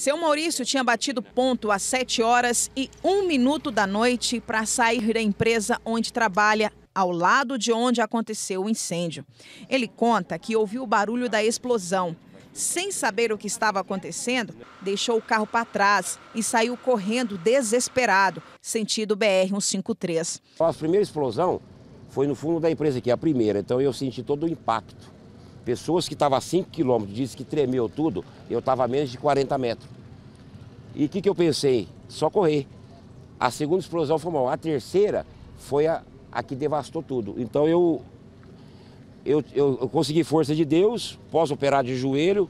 Seu Maurício tinha batido ponto às 7 horas e 1 minuto da noite para sair da empresa onde trabalha, ao lado de onde aconteceu o incêndio. Ele conta que ouviu o barulho da explosão. Sem saber o que estava acontecendo, deixou o carro para trás e saiu correndo desesperado, sentido BR-153. A primeira explosão foi no fundo da empresa, aqui, a primeira, então eu senti todo o impacto. Pessoas que estavam a 5 quilômetros, disse que tremeu tudo, eu estava a menos de 40 metros. E o que, que eu pensei? Só correr. A segunda explosão foi mal. A terceira foi a, a que devastou tudo. Então eu, eu, eu, eu consegui força de Deus, pós operar de joelho,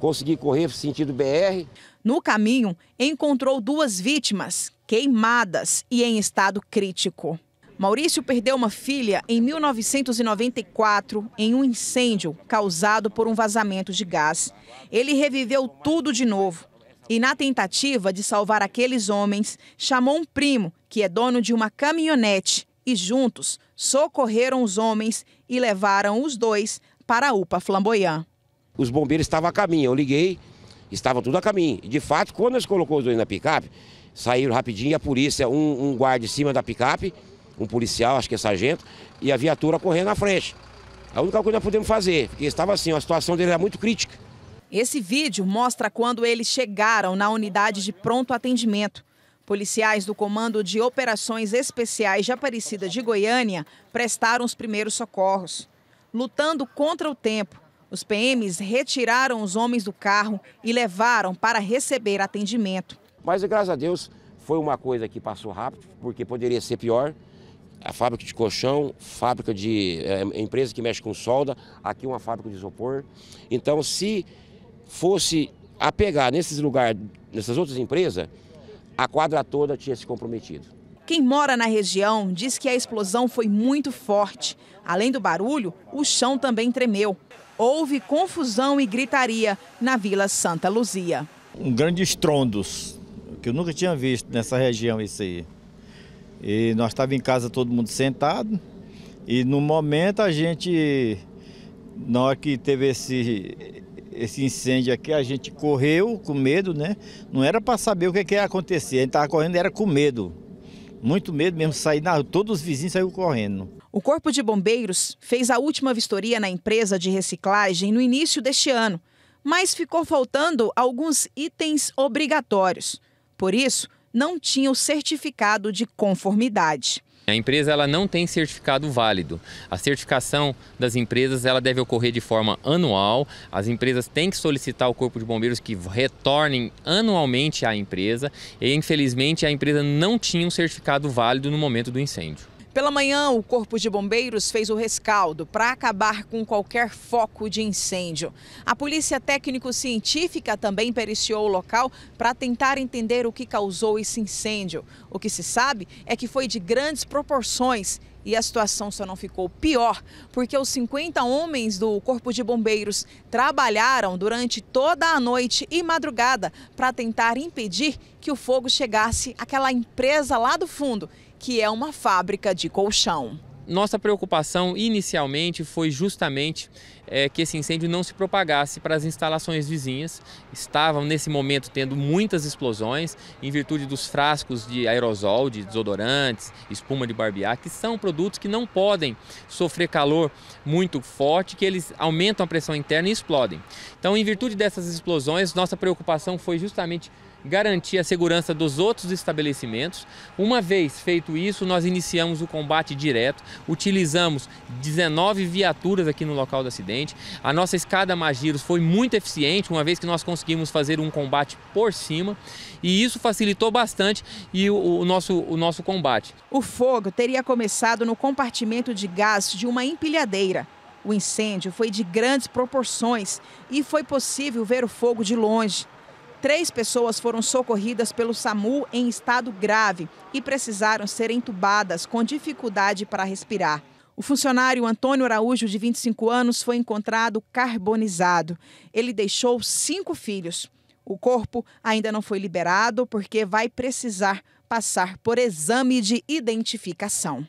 consegui correr sentido BR. No caminho, encontrou duas vítimas queimadas e em estado crítico. Maurício perdeu uma filha em 1994 em um incêndio causado por um vazamento de gás. Ele reviveu tudo de novo. E na tentativa de salvar aqueles homens, chamou um primo, que é dono de uma caminhonete, e juntos socorreram os homens e levaram os dois para a UPA Flamboyant. Os bombeiros estavam a caminho, eu liguei, estavam tudo a caminho. De fato, quando eles colocou os dois na picape, saíram rapidinho a polícia, um, um guarda em cima da picape, um policial, acho que é sargento, e a viatura correndo na frente. A única coisa que nós podemos fazer, porque estava assim, a situação dele era muito crítica. Esse vídeo mostra quando eles chegaram na unidade de pronto atendimento. Policiais do Comando de Operações Especiais de Aparecida de Goiânia prestaram os primeiros socorros. Lutando contra o tempo, os PMs retiraram os homens do carro e levaram para receber atendimento. Mas graças a Deus foi uma coisa que passou rápido, porque poderia ser pior a fábrica de colchão, fábrica de é, é, empresa que mexe com solda, aqui uma fábrica de isopor. Então, se fosse apegar nesses lugares, nessas outras empresas, a quadra toda tinha se comprometido. Quem mora na região diz que a explosão foi muito forte. Além do barulho, o chão também tremeu. Houve confusão e gritaria na Vila Santa Luzia. Um grande estrondos, que eu nunca tinha visto nessa região isso aí. E nós estávamos em casa todo mundo sentado. E no momento a gente, na hora que teve esse, esse incêndio aqui, a gente correu com medo, né? Não era para saber o que, é que ia acontecer, a gente estava correndo, era com medo. Muito medo mesmo, sair na rua, todos os vizinhos saíram correndo. O Corpo de Bombeiros fez a última vistoria na empresa de reciclagem no início deste ano, mas ficou faltando alguns itens obrigatórios. Por isso, não tinha o certificado de conformidade. A empresa ela não tem certificado válido. A certificação das empresas ela deve ocorrer de forma anual. As empresas têm que solicitar ao Corpo de Bombeiros que retornem anualmente à empresa. E infelizmente a empresa não tinha um certificado válido no momento do incêndio. Pela manhã, o Corpo de Bombeiros fez o rescaldo para acabar com qualquer foco de incêndio. A Polícia Técnico-Científica também periciou o local para tentar entender o que causou esse incêndio. O que se sabe é que foi de grandes proporções e a situação só não ficou pior porque os 50 homens do Corpo de Bombeiros trabalharam durante toda a noite e madrugada para tentar impedir que o fogo chegasse àquela empresa lá do fundo que é uma fábrica de colchão. Nossa preocupação inicialmente foi justamente é, que esse incêndio não se propagasse para as instalações vizinhas. Estavam nesse momento tendo muitas explosões em virtude dos frascos de aerosol, de desodorantes, espuma de barbear, que são produtos que não podem sofrer calor muito forte, que eles aumentam a pressão interna e explodem. Então, em virtude dessas explosões, nossa preocupação foi justamente garantir a segurança dos outros estabelecimentos. Uma vez feito isso, nós iniciamos o combate direto, utilizamos 19 viaturas aqui no local do acidente. A nossa escada Magiros foi muito eficiente, uma vez que nós conseguimos fazer um combate por cima e isso facilitou bastante e o, o nosso, o nosso combate. O fogo teria começado no compartimento de gás de uma empilhadeira. O incêndio foi de grandes proporções e foi possível ver o fogo de longe. Três pessoas foram socorridas pelo SAMU em estado grave e precisaram ser entubadas com dificuldade para respirar. O funcionário Antônio Araújo, de 25 anos, foi encontrado carbonizado. Ele deixou cinco filhos. O corpo ainda não foi liberado porque vai precisar passar por exame de identificação.